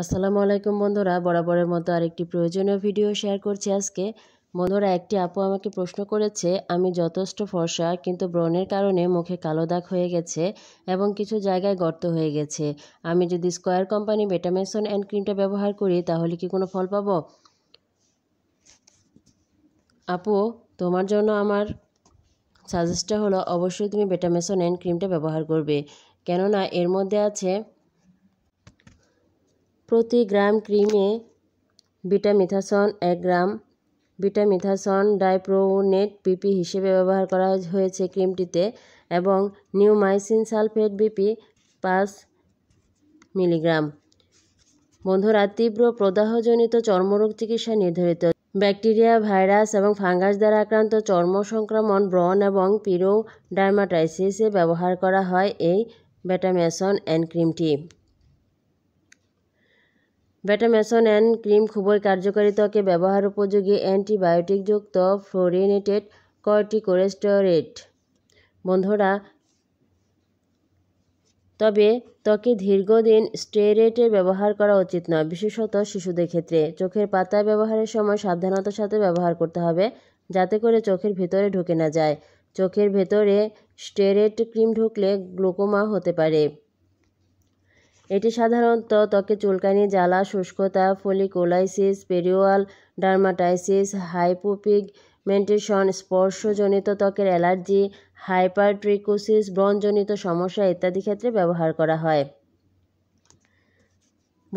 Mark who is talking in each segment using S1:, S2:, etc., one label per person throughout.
S1: আসসালামু আলাইকুম বন্ধুরা বরাবরের মতো আরেকটি প্রয়োজনীয় ভিডিও শেয়ার করছি আজকে বন্ধুরা একটি আপু আমাকে প্রশ্ন করেছে আমি যথেষ্ট ফর্সা কিন্তু ব্রণের কারণে মুখে কালো দাগ হয়ে গেছে এবং কিছু জায়গায় গর্ত হয়ে গেছে আমি যদি স্কোয়ার কোম্পানি বেটামেসন অ্যান্ড ক্রিমটা ব্যবহার করি তাহলে কি কোনো ফল পাবো আপু তোমার জন্য আমার সাজেস্টটা হলো অবশ্যই তুমি বেটামেসন অ্যান্ড ক্রিমটা ব্যবহার করবে কেননা এর মধ্যে আছে প্রতি গ্রাম ক্রিমে বিটামিথাসন এক গ্রাম বিটামিথাসন ডাইপ্রোনেট পিপি হিসেবে ব্যবহার করা হয়েছে ক্রিমটিতে এবং নিউমাইসিন সালফেট বিপি পাঁচ মিলিগ্রাম বন্ধুরা তীব্র প্রদাহজনিত চর্মরোগ চিকিৎসা নির্ধারিত ব্যাকটেরিয়া ভাইরাস এবং ফাঙ্গাস দ্বারা আক্রান্ত চর্ম সংক্রমণ ব্রণ এবং পিরো ডার্মাটাইসিসে ব্যবহার করা হয় এই বেটামেসন অ্যান্ড ক্রিমটি বেটামেসন অ্যান্ড ক্রিম খুবই কার্যকারী ত্বকে ব্যবহার উপযোগী অ্যান্টিবায়োটিকযুক্ত ফ্লোরিনেটেড কর্টিকোরেস্টোরেট বন্ধুরা তবে ত্বকে দীর্ঘদিন স্টেরেটের ব্যবহার করা উচিত নয় বিশেষত শিশুদের ক্ষেত্রে চোখের পাতা ব্যবহারের সময় সাবধানতার সাথে ব্যবহার করতে হবে যাতে করে চোখের ভেতরে ঢুকে না যায় চোখের ভেতরে স্টেরেট ক্রিম ঢুকলে গ্লুকোমা হতে পারে এটি সাধারণত ত্বকে চুলকানি জ্বালা শুষ্কতা ফলিকোলাইসিস পেরিওয়াল ডার্মাটাইসিস হাইপোপিগমেন্টেশন স্পর্শজনিত ত্বকের অ্যালার্জি হাইপারট্রিকোসিস ব্রণজনিত সমস্যা ইত্যাদি ক্ষেত্রে ব্যবহার করা হয়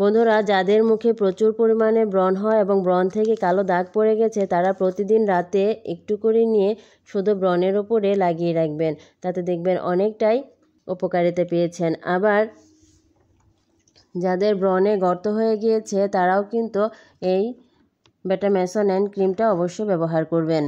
S1: বন্ধুরা যাদের মুখে প্রচুর পরিমাণে ব্রণ হয় এবং ব্রণ থেকে কালো দাগ পড়ে গেছে তারা প্রতিদিন রাতে একটু করে নিয়ে শুধু ব্রণের ওপরে লাগিয়ে রাখবেন তাতে দেখবেন অনেকটাই উপকারিতা পেয়েছেন আবার যাদের ব্রণে গর্ত হয়ে গিয়েছে তারাও কিন্তু এই বেটামেসন অ্যান্ড ক্রিমটা অবশ্যই ব্যবহার করবেন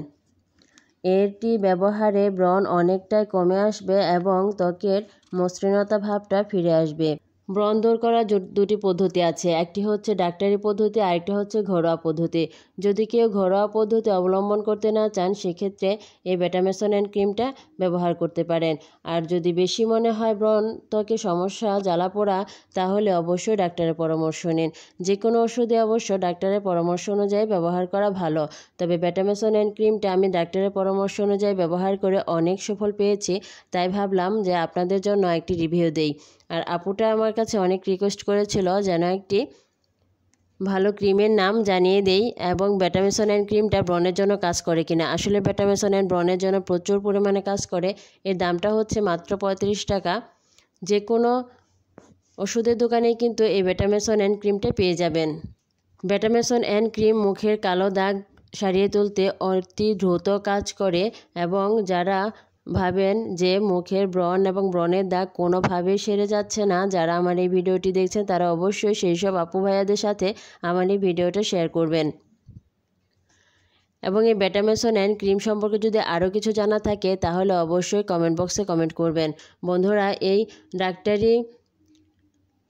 S1: এটি ব্যবহারে ব্রণ অনেকটাই কমে আসবে এবং ত্বকের মসৃণতা ভাবটা ফিরে আসবে ব্রণ দূর করার দুটি পদ্ধতি আছে একটি হচ্ছে ডাক্তারি পদ্ধতি আরেকটি হচ্ছে ঘরোয়া পদ্ধতি যদি কেউ ঘরোয়া পদ্ধতি অবলম্বন করতে না চান সেক্ষেত্রে এই বেটামেসন অ্যান্ড ক্রিমটা ব্যবহার করতে পারেন আর যদি বেশি মনে হয় ব্রণ ত্বকে সমস্যা জ্বালা পোড়া তাহলে অবশ্যই ডাক্তারের পরামর্শ নিন যে কোনো ওষুধে অবশ্য ডাক্তারের পরামর্শ অনুযায়ী ব্যবহার করা ভালো তবে বেটামেসন অ্যান্ড ক্রিমটা আমি ডাক্তারের পরামর্শ অনুযায়ী ব্যবহার করে অনেক সফল পেয়েছি তাই ভাবলাম যে আপনাদের জন্য একটি রিভিউ দেই আর আপুটা আমার আমার কাছে অনেক রিকোয়েস্ট করেছিল যেন একটি ভালো ক্রিমের নাম জানিয়ে দেই এবং ব্যাটামেসন অ্যান্ড ক্রিমটা ব্রণের জন্য কাজ করে কিনা আসলে ব্যাটামেসন অ্যান্ড ব্রণের জন্য প্রচুর পরিমাণে কাজ করে এর দামটা হচ্ছে মাত্র পঁয়ত্রিশ টাকা যে কোনো ওষুধের দোকানে কিন্তু এই ব্যাটামেসন অ্যান্ড ক্রিমটা পেয়ে যাবেন ব্যাটামেসন অ্যান্ড ক্রিম মুখের কালো দাগ সারিয়ে তুলতে অতি দ্রুত কাজ করে এবং যারা ভাবেন যে মুখের ব্রণ এবং ব্রণের দাগ কোনোভাবেই সেরে যাচ্ছে না যারা আমার এই ভিডিওটি দেখছেন তারা অবশ্যই সেই সব আপু ভাইয়াদের সাথে আমার এই ভিডিওটা শেয়ার করবেন এবং এই বেটামেসন অ্যান্ড ক্রিম সম্পর্কে যদি আরও কিছু জানা থাকে তাহলে অবশ্যই কমেন্ট বক্সে কমেন্ট করবেন বন্ধুরা এই ডাক্তারি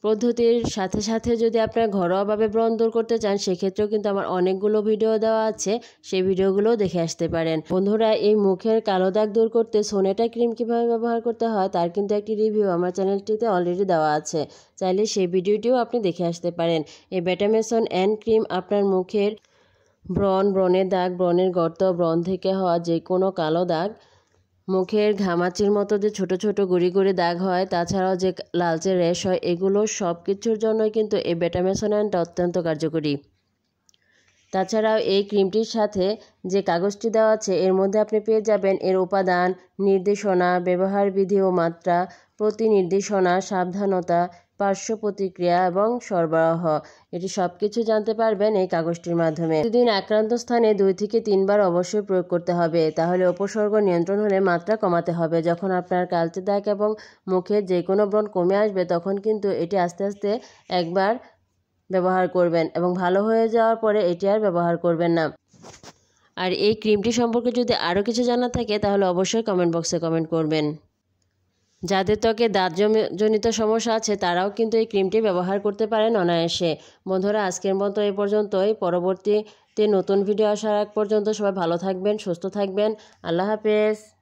S1: পদ্ধতির সাথে সাথে যদি আপনারা ঘরোয়াভাবে ব্রণ দূর করতে চান সেক্ষেত্রেও কিন্তু আমার অনেকগুলো ভিডিও দেওয়া আছে সেই ভিডিওগুলো দেখে আসতে পারেন বন্ধুরা এই মুখের কালো দাগ দূর করতে সোনেটা ক্রিম কিভাবে ব্যবহার করতে হয় তার কিন্তু একটি রিভিউ আমার চ্যানেলটিতে অলরেডি দেওয়া আছে চাইলে সেই ভিডিওটিও আপনি দেখে আসতে পারেন এই ব্যাটামেসন অ্যান্ড ক্রিম আপনার মুখের ব্রণ ব্রণের দাগ ব্রণের গর্ত ব্রণ থেকে হওয়া যে কোনো কালো দাগ মুখের ঘামাচির মতো যে ছোট ছোট গুড়ি গুড়ি দাগ হয় তাছাড়াও যে লালচে রেশ হয় এগুলো সব কিছুর জন্যই কিন্তু এই বেটামেসোনায়নটা অত্যন্ত কার্যকরী তাছাড়াও এই ক্রিমটির সাথে যে কাগজটি দেওয়া আছে এর মধ্যে আপনি পেয়ে যাবেন এর উপাদান নির্দেশনা ব্যবহার বিধি ও মাত্রা প্রতি নির্দেশনা সাবধানতা পার্শ্ব প্রতিক্রিয়া এবং সরবরাহ এটি সব কিছু জানতে পারবেন এই কাগজটির মাধ্যমে প্রতিদিন আক্রান্ত স্থানে দুই থেকে তিনবার অবশ্যই প্রয়োগ করতে হবে তাহলে উপসর্গ নিয়ন্ত্রণ হলে মাত্রা কমাতে হবে যখন আপনার কালচে দাগ এবং মুখে যে কোনো ব্রণ কমে আসবে তখন কিন্তু এটি আস্তে আস্তে একবার ব্যবহার করবেন এবং ভালো হয়ে যাওয়ার পরে এটি আর ব্যবহার করবেন না আর এই ক্রিমটি সম্পর্কে যদি আরও কিছু জানা থাকে তাহলে অবশ্যই কমেন্ট বক্সে কমেন্ট করবেন যাদের ত্বকে জনিত সমস্যা আছে তারাও কিন্তু এই ক্রিমটি ব্যবহার করতে পারেন অনায়াসে বন্ধুরা আজকের মতো এ পর্যন্তই পরবর্তীতে নতুন ভিডিও আসার আগ পর্যন্ত সবাই ভালো থাকবেন সুস্থ থাকবেন আল্লাহ হাফেজ